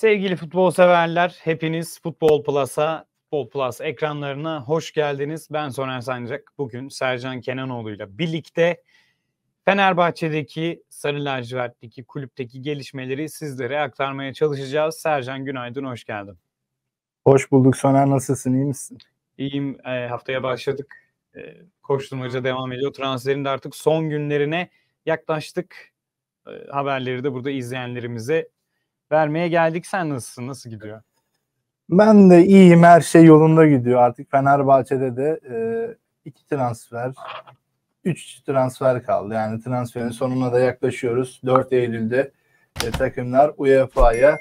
Sevgili futbol severler, hepiniz Futbol Plus'a, Futbol Plus ekranlarına hoş geldiniz. Ben Soner Sancak. Bugün Sercan Kenanoğlu ile birlikte Fenerbahçe'deki Sarı Lacivert'teki kulüpteki gelişmeleri sizlere aktarmaya çalışacağız. Sercan günaydın, hoş geldin. Hoş bulduk Soner, nasılsın, iyi misin? İyiyim, e, haftaya başladık. E, koşturmaca devam ediyor. Transferin de artık son günlerine yaklaştık. E, haberleri de burada izleyenlerimize vermeye geldik. Sen nasılsın? Nasıl gidiyor? Ben de iyiyim. Her şey yolunda gidiyor. Artık Fenerbahçe'de de e, iki transfer, üç transfer kaldı. Yani transferin sonuna da yaklaşıyoruz. 4 Eylül'de e, takımlar UEFA'ya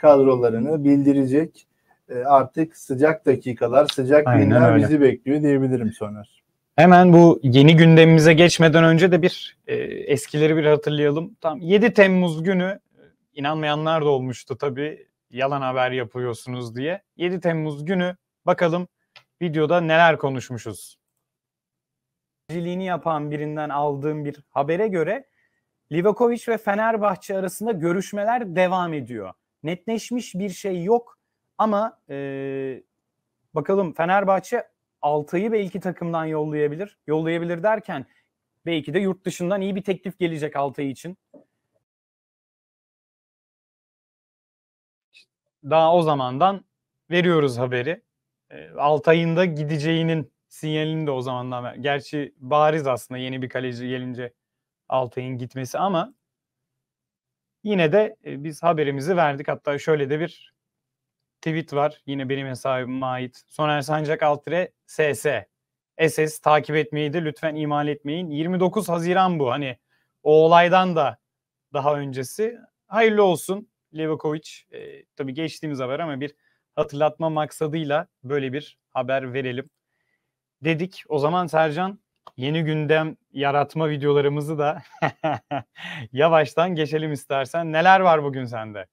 kadrolarını bildirecek. E, artık sıcak dakikalar, sıcak Aynen günler öyle. bizi bekliyor diyebilirim Soner. Hemen bu yeni gündemimize geçmeden önce de bir e, eskileri bir hatırlayalım. Tam 7 Temmuz günü inanmayanlar da olmuştu tabii yalan haber yapıyorsunuz diye. 7 Temmuz günü bakalım videoda neler konuşmuşuz. Ciliğini yapan birinden aldığım bir habere göre Livakovic ve Fenerbahçe arasında görüşmeler devam ediyor. Netleşmiş bir şey yok ama e, bakalım Fenerbahçe Altay'ı belki takımdan yollayabilir. Yollayabilir derken belki de yurt dışından iyi bir teklif gelecek Altay için. daha o zamandan veriyoruz haberi. E, ee, Altay'ında gideceğinin sinyalini de o zamandan ver. Gerçi bariz aslında yeni bir kaleci gelince Altay'ın gitmesi ama yine de e, biz haberimizi verdik. Hatta şöyle de bir tweet var. Yine benim hesabıma ait. Soner Sancak Altire SS. SS takip etmeyi de lütfen imal etmeyin. 29 Haziran bu. Hani o olaydan da daha öncesi. Hayırlı olsun. Levakovic e, tabii geçtiğimiz haber ama bir hatırlatma maksadıyla böyle bir haber verelim dedik. O zaman Sercan yeni gündem yaratma videolarımızı da yavaştan geçelim istersen. Neler var bugün sende?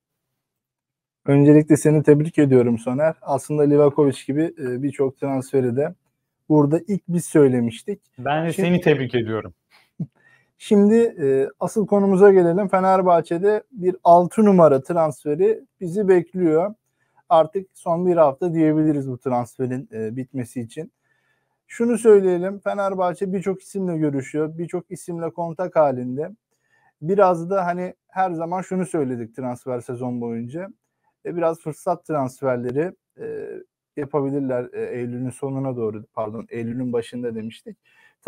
Öncelikle seni tebrik ediyorum Soner. Aslında Livakovic gibi e, birçok transferi de burada ilk biz söylemiştik. Ben de Şimdi, seni tebrik ediyorum. Şimdi e, asıl konumuza gelelim. Fenerbahçe'de bir 6 numara transferi bizi bekliyor. Artık son bir hafta diyebiliriz bu transferin e, bitmesi için. Şunu söyleyelim. Fenerbahçe birçok isimle görüşüyor. Birçok isimle kontak halinde. Biraz da hani her zaman şunu söyledik transfer sezon boyunca. E, biraz fırsat transferleri e, yapabilirler e, Eylül'ün sonuna doğru pardon Eylül'ün başında demiştik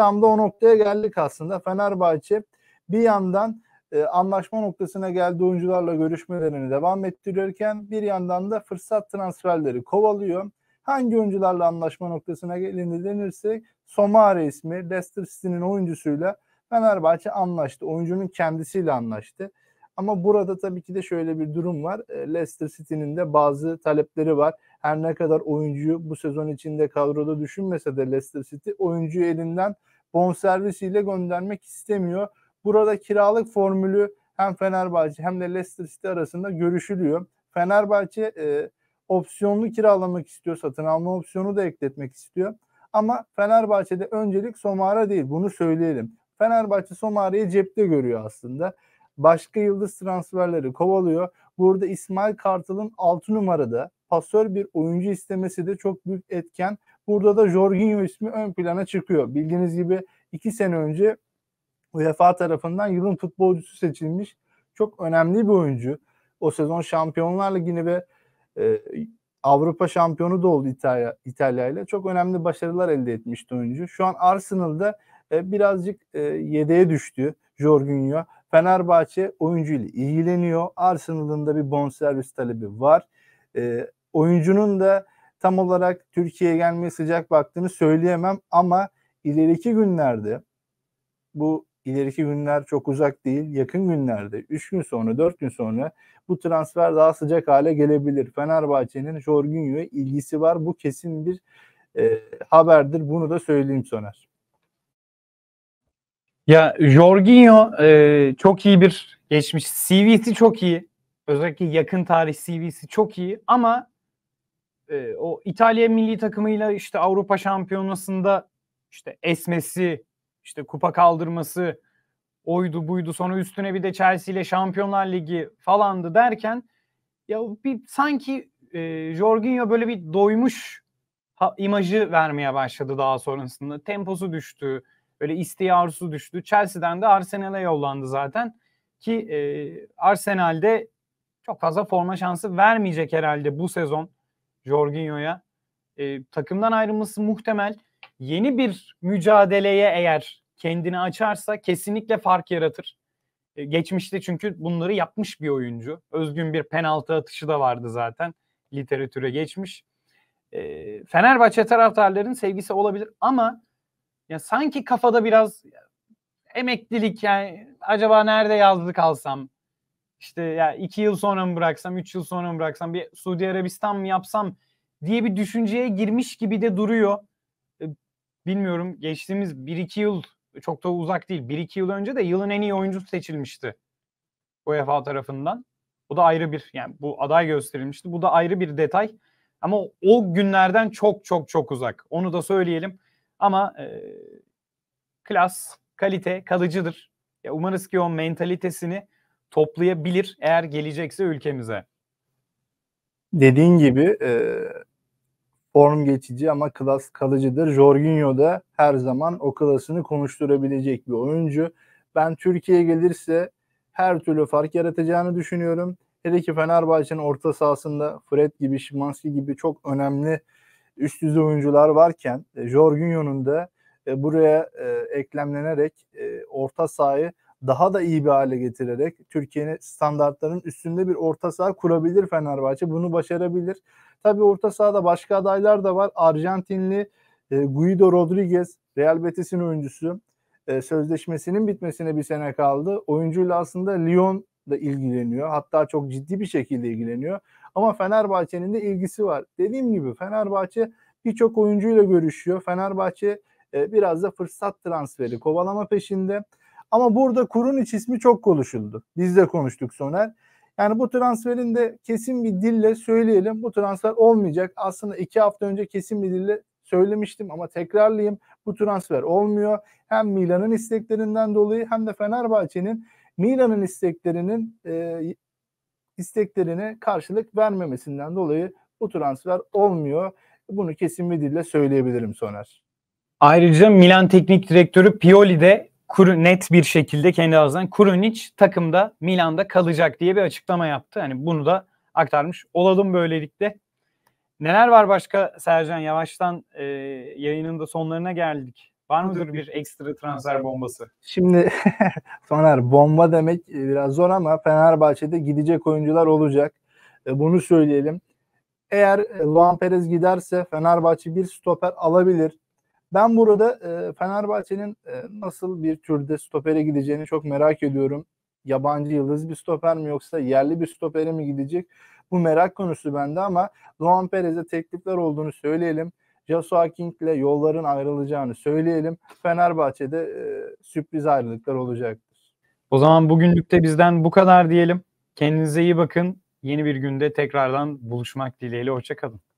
Tam da o noktaya geldik aslında. Fenerbahçe bir yandan e, anlaşma noktasına geldi oyuncularla görüşmelerini devam ettirirken bir yandan da fırsat transferleri kovalıyor. Hangi oyuncularla anlaşma noktasına gelindi denirse Somare ismi Leicester City'nin oyuncusuyla Fenerbahçe anlaştı. Oyuncunun kendisiyle anlaştı. Ama burada tabii ki de şöyle bir durum var. E, Leicester City'nin de bazı talepleri var. Her ne kadar oyuncuyu bu sezon içinde kadroda düşünmese de Leicester City oyuncuyu elinden bonservisiyle göndermek istemiyor. Burada kiralık formülü hem Fenerbahçe hem de Leicester City arasında görüşülüyor. Fenerbahçe e, opsiyonlu kiralamak istiyor. Satın alma opsiyonu da ekletmek istiyor. Ama Fenerbahçe'de öncelik Somara değil. Bunu söyleyelim. Fenerbahçe Somara'yı cepte görüyor aslında. Başka yıldız transferleri kovalıyor. Burada İsmail Kartal'ın 6 numarada pasör bir oyuncu istemesi de çok büyük etken. Burada da Jorginho ismi ön plana çıkıyor. Bildiğiniz gibi 2 sene önce UEFA tarafından yılın futbolcusu seçilmiş çok önemli bir oyuncu. O sezon Şampiyonlar Ligi'ni ve e, Avrupa şampiyonu da oldu İtalya İtalya ile. Çok önemli başarılar elde etmişti oyuncu. Şu an Arsenal'da e, birazcık e, yedeğe düştü Jorginho. Fenerbahçe oyuncu ile ilgileniyor. Arsenal'ın da bir bonservis talebi var. E, oyuncunun da tam olarak Türkiye'ye gelmeye sıcak baktığını söyleyemem ama ileriki günlerde bu ileriki günler çok uzak değil yakın günlerde 3 gün sonra 4 gün sonra bu transfer daha sıcak hale gelebilir. Fenerbahçe'nin Jorginho'ya ilgisi var bu kesin bir e, haberdir bunu da söyleyeyim Soner. Ya Jorginho e, çok iyi bir geçmiş. CV'si çok iyi. Özellikle yakın tarih CV'si çok iyi ama e, o İtalya milli takımıyla işte Avrupa Şampiyonası'nda işte esmesi, işte kupa kaldırması, oydu buydu sonra üstüne bir de Chelsea ile Şampiyonlar Ligi falandı derken ya bir sanki e, Jorginho böyle bir doymuş ha, imajı vermeye başladı daha sonrasında. Temposu düştü, böyle isteği arzusu düştü. Chelsea'den de Arsenal'e yollandı zaten ki e, Arsenal'de çok fazla forma şansı vermeyecek herhalde bu sezon Jorginho'ya. E, takımdan ayrılması muhtemel. Yeni bir mücadeleye eğer kendini açarsa kesinlikle fark yaratır. E, geçmişte çünkü bunları yapmış bir oyuncu. Özgün bir penaltı atışı da vardı zaten. Literatüre geçmiş. E, Fenerbahçe taraftarlarının sevgisi olabilir ama ya sanki kafada biraz emeklilik yani acaba nerede yazdı kalsam işte ya iki yıl sonra mı bıraksam, üç yıl sonra mı bıraksam, bir Suudi Arabistan mı yapsam diye bir düşünceye girmiş gibi de duruyor. E, bilmiyorum geçtiğimiz 1-2 yıl çok da uzak değil. 1-2 yıl önce de yılın en iyi oyuncusu seçilmişti UEFA tarafından. Bu da ayrı bir yani bu aday gösterilmişti. Bu da ayrı bir detay. Ama o günlerden çok çok çok uzak. Onu da söyleyelim. Ama e, klas, kalite kalıcıdır. Ya umarız ki o mentalitesini toplayabilir eğer gelecekse ülkemize. Dediğin gibi e, form geçici ama klas kalıcıdır. Jorginho da her zaman o klasını konuşturabilecek bir oyuncu. Ben Türkiye'ye gelirse her türlü fark yaratacağını düşünüyorum. Hele ki Fenerbahçe'nin orta sahasında Fred gibi, Şimanski gibi çok önemli üst düzey oyuncular varken e, Jorginho'nun da e, buraya e, eklemlenerek orta sahayı daha da iyi bir hale getirerek Türkiye'nin standartlarının üstünde bir orta saha kurabilir Fenerbahçe. Bunu başarabilir. Tabii orta sahada başka adaylar da var. Arjantinli e, Guido Rodriguez, Real Betis'in oyuncusu. E, sözleşmesinin bitmesine bir sene kaldı. Oyuncuyla aslında Lyon da ilgileniyor. Hatta çok ciddi bir şekilde ilgileniyor. Ama Fenerbahçe'nin de ilgisi var. Dediğim gibi Fenerbahçe birçok oyuncuyla görüşüyor. Fenerbahçe e, biraz da fırsat transferi kovalama peşinde. Ama burada Kurunic ismi çok konuşuldu. Biz de konuştuk Soner. Yani bu transferin de kesin bir dille söyleyelim. Bu transfer olmayacak. Aslında iki hafta önce kesin bir dille söylemiştim ama tekrarlayayım. Bu transfer olmuyor. Hem Milan'ın isteklerinden dolayı hem de Fenerbahçe'nin Milan'ın isteklerinin e, isteklerine karşılık vermemesinden dolayı bu transfer olmuyor. Bunu kesin bir dille söyleyebilirim Soner. Ayrıca Milan Teknik Direktörü Pioli de Kuru, net bir şekilde kendi ağzından Kurunic takımda Milan'da kalacak diye bir açıklama yaptı. Hani bunu da aktarmış olalım böylelikle. Neler var başka Sercan? Yavaştan e, yayının da sonlarına geldik. Var mıdır bir ekstra transfer bombası? Şimdi Soner bomba demek e, biraz zor ama Fenerbahçe'de gidecek oyuncular olacak. E, bunu söyleyelim. Eğer e, Luan Perez giderse Fenerbahçe bir stoper alabilir. Ben burada e, Fenerbahçe'nin e, nasıl bir türde stopere gideceğini çok merak ediyorum. Yabancı yıldız bir stoper mi yoksa yerli bir stopere mi gidecek? Bu merak konusu bende ama Luan Perez'e teklifler olduğunu söyleyelim. Joshua King'le yolların ayrılacağını söyleyelim. Fenerbahçe'de e, sürpriz ayrılıklar olacaktır. O zaman bugünlük de bizden bu kadar diyelim. Kendinize iyi bakın. Yeni bir günde tekrardan buluşmak dileğiyle. Hoşçakalın.